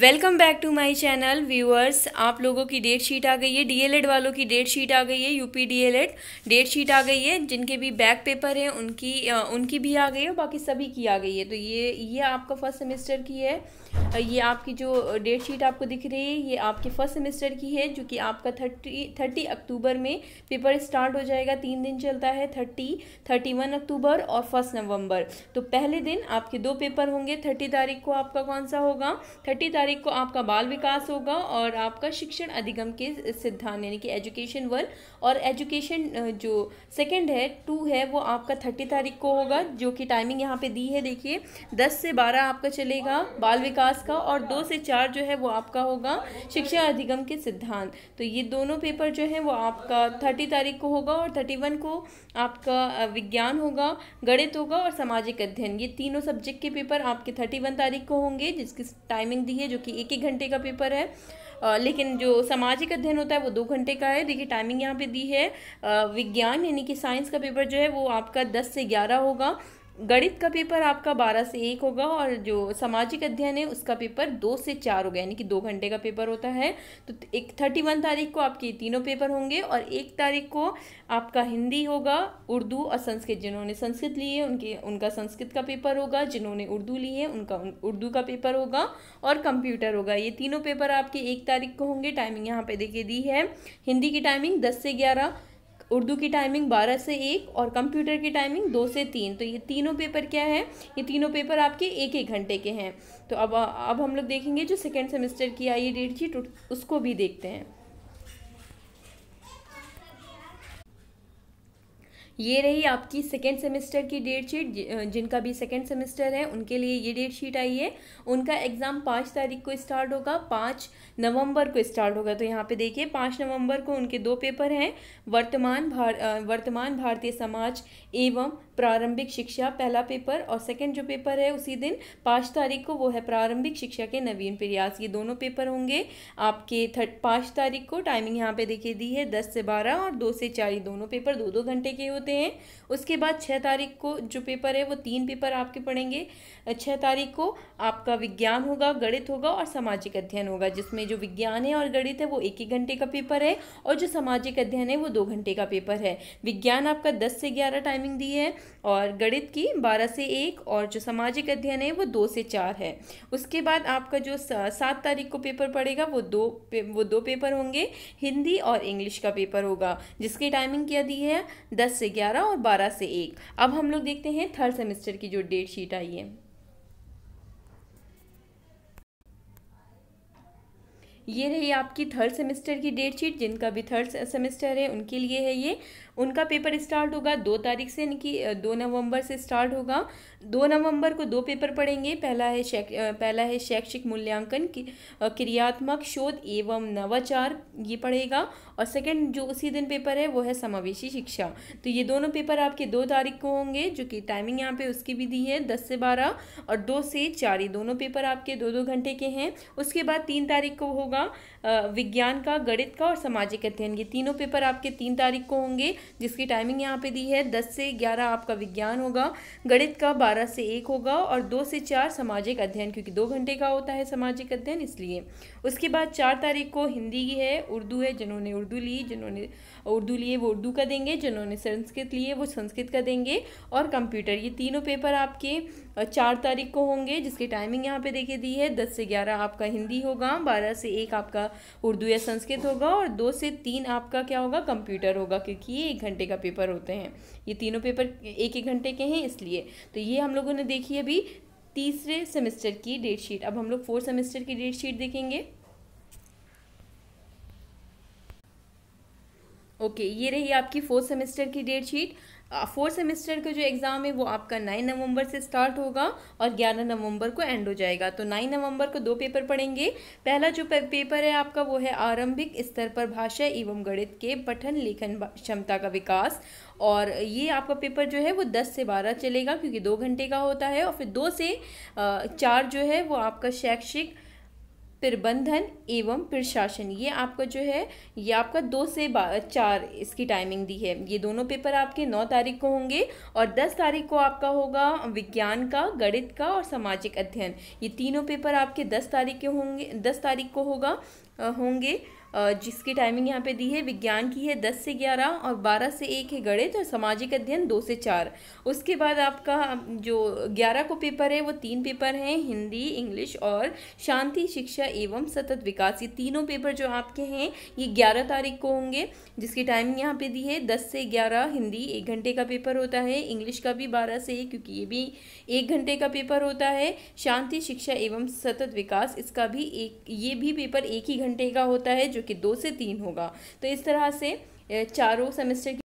welcome back to my channel viewers आप लोगों की डेट शीट आ गई है डीएलएड वालों की डेट शीट आ गई है यूपी डीएलएड डेट शीट आ गई है जिनके भी बैक पेपर हैं उनकी उनकी भी आ गई है और बाकी सभी की आ गई है तो ये ये आपका फर्स्ट सेमेस्टर की है ये आपकी जो डेट शीट आपको दिख रही है ये आपके फर्स्ट सेमेस्टर की है जो कि आपका थर्टी थर्टी अक्टूबर में पेपर स्टार्ट हो जाएगा तीन दिन चलता है थर्टी थर्टी वन अक्टूबर और फर्स्ट नवंबर तो पहले दिन आपके दो पेपर होंगे थर्टी तारीख को आपका कौन सा होगा थर्टी तारीख को आपका बाल विकास होगा और आपका शिक्षण अधिगम के सिद्धांत यानी कि एजुकेशन वन और एजुकेशन जो सेकेंड है टू है वो आपका थर्टी तारीख को होगा जो कि टाइमिंग यहाँ पर दी है देखिए दस से बारह आपका चलेगा बाल विकास का और दो से चार जो है वो आपका होगा शिक्षा अधिगम के सिद्धांत तो ये दोनों पेपर जो है वो आपका थर्टी तारीख को होगा और थर्टी वन को आपका विज्ञान होगा गणित होगा और सामाजिक अध्ययन ये तीनों सब्जेक्ट के पेपर आपके थर्टी वन तारीख को होंगे जिसकी टाइमिंग दी है जो कि एक एक घंटे का पेपर है आ, लेकिन जो सामाजिक अध्ययन होता है वो दो घंटे का है देखिए टाइमिंग यहाँ पे दी है आ, विज्ञान यानी कि साइंस का पेपर जो है वो आपका दस से ग्यारह होगा गणित का पेपर आपका बारह से एक होगा और जो सामाजिक अध्ययन है उसका पेपर दो से चार होगा यानी कि दो घंटे का पेपर होता है तो एक थर्टी वन तारीख को आपके तीनों पेपर होंगे और एक तारीख को आपका हिंदी होगा उर्दू और संस्कृत जिन्होंने संस्कृत ली है उनके उनका संस्कृत का पेपर होगा जिन्होंने उर्दू ली है उनका उर्दू का पेपर होगा और कंप्यूटर होगा ये तीनों पेपर आपके एक तारीख को होंगे टाइमिंग यहाँ पर देखिए दी है हिंदी की टाइमिंग दस से ग्यारह उर्दू की टाइमिंग बारह से एक और कंप्यूटर की टाइमिंग दो से तीन तो ये तीनों पेपर क्या है ये तीनों पेपर आपके एक एक घंटे के हैं तो अब अब हम लोग देखेंगे जो सेकेंड सेमेस्टर की आई डेट थी उसको भी देखते हैं ये रही आपकी सेकेंड सेमेस्टर की डेट शीट जिनका भी सेकेंड सेमेस्टर है उनके लिए ये डेट शीट आई है उनका एग्ज़ाम पाँच तारीख को स्टार्ट होगा पाँच नवंबर को स्टार्ट होगा तो यहाँ पे देखिए पाँच नवंबर को उनके दो पेपर हैं वर्तमान भार वर्तमान भारतीय समाज एवं प्रारंभिक शिक्षा पहला पेपर और सेकंड जो पेपर है उसी दिन पाँच तारीख को वो है प्रारंभिक शिक्षा के नवीन प्रयास ये दोनों पेपर होंगे आपके थर्ड पाँच तारीख को टाइमिंग यहाँ पे देखिए दी है दस से बारह और दो से चार दोनों पेपर दो दो घंटे के होते हैं उसके बाद छः तारीख को जो पेपर है वो तीन पेपर आपके पढ़ेंगे छः तारीख को आपका विज्ञान होगा गणित होगा और सामाजिक अध्ययन होगा जिसमें जो विज्ञान है और गणित है वो एक ही घंटे का पेपर है और जो सामाजिक अध्ययन है वो दो घंटे का पेपर है विज्ञान आपका दस से ग्यारह टाइमिंग दी है और गणित की बारह से एक और जो सामाजिक अध्ययन है वो दो से चार है उसके बाद आपका जो सात तारीख को पेपर पड़ेगा वो दो वो दो पेपर होंगे हिंदी और इंग्लिश का पेपर होगा जिसकी टाइमिंग क्या दी है दस से ग्यारह और बारह से एक अब हम लोग देखते हैं थर्ड सेमेस्टर की जो डेट शीट आई है ये रही आपकी थर्ड सेमेस्टर की डेट शीट जिनका भी थर्ड सेमेस्टर है उनके लिए है ये उनका पेपर स्टार्ट होगा दो तारीख से यानी कि दो नवंबर से स्टार्ट होगा दो नवंबर को दो पेपर पढ़ेंगे पहला है शैक पहला है शैक्षिक मूल्यांकन क्रियात्मक शोध एवं नवाचार ये पढ़ेगा और सेकंड जो उसी दिन पेपर है वो है समावेशी शिक्षा तो ये दोनों पेपर आपके दो तारीख को होंगे जो कि टाइमिंग यहाँ पर उसकी भी दी है दस से बारह और दो से चार ये दोनों पेपर आपके दो दो घंटे के हैं उसके बाद तीन तारीख को होगा होगा विज्ञान का गणित का और सामाजिक अध्ययन ये तीनों पेपर आपके तीन तारीख को होंगे जिसकी टाइमिंग यहाँ पे दी है दस से ग्यारह आपका विज्ञान होगा गणित का बारह से एक होगा और दो से चार सामाजिक अध्ययन क्योंकि दो घंटे का होता है सामाजिक अध्ययन इसलिए उसके बाद चार तारीख को हिंदी की है उर्दू है जिन्होंने उर्दू ली जिन्होंने उर्दू लिए वो उर्दू का देंगे जिन्होंने संस्कृत लिए वो संस्कृत का देंगे और कंप्यूटर ये तीनों पेपर आपके चार तारीख को होंगे जिसकी टाइमिंग यहाँ पे देखे दी है दस से ग्यारह आपका हिंदी होगा बारह से एक एक आपका उर्दू या संस्कृत होगा और दो से तीन आपका क्या होगा कंप्यूटर होगा क्योंकि ये एक घंटे का पेपर होते हैं ये तीनों पेपर एक एक घंटे के हैं इसलिए तो ये हम लोगों ने देखी अभी तीसरे सेमेस्टर की डेट शीट अब हम लोग फोर्थ सेमेस्टर की डेट शीट देखेंगे ओके okay, ये रही आपकी फोर्थ सेमेस्टर की डेट शीट फोर्थ सेमेस्टर का जो एग्ज़ाम है वो आपका नाइन नवंबर से स्टार्ट होगा और ग्यारह नवंबर को एंड हो जाएगा तो नाइन नवंबर को दो पेपर पढ़ेंगे पहला जो पेपर है आपका वो है आरंभिक स्तर पर भाषा एवं गणित के पठन लेखन क्षमता का विकास और ये आपका पेपर जो है वो दस से बारह चलेगा क्योंकि दो घंटे का होता है और फिर दो से चार जो है वो आपका शैक्षिक प्रबंधन एवं प्रशासन ये आपका जो है ये आपका दो से चार इसकी टाइमिंग दी है ये दोनों पेपर आपके नौ तारीख को होंगे और दस तारीख को आपका होगा विज्ञान का गणित का और सामाजिक अध्ययन ये तीनों पेपर आपके दस तारीख के होंगे दस तारीख को होगा होंगे जिसकी टाइमिंग यहाँ पे दी है विज्ञान की है दस से ग्यारह और बारह से एक है गणित और सामाजिक अध्ययन दो से चार उसके बाद आपका जो ग्यारह को पेपर है वो तीन पेपर हैं हिंदी इंग्लिश और शांति शिक्षा एवं सतत विकास ये तीनों पेपर जो आपके हैं ये ग्यारह तारीख को होंगे जिसकी टाइमिंग यहाँ पर दी है दस से ग्यारह हिंदी एक घंटे का पेपर होता है इंग्लिश का भी बारह से एक क्योंकि ये भी एक घंटे का पेपर होता है शांति शिक्षा एवं सतत विकास इसका भी एक ये भी पेपर एक ही घंटे का होता है जो कि दो से तीन होगा तो इस तरह से चारों सेमेस्टर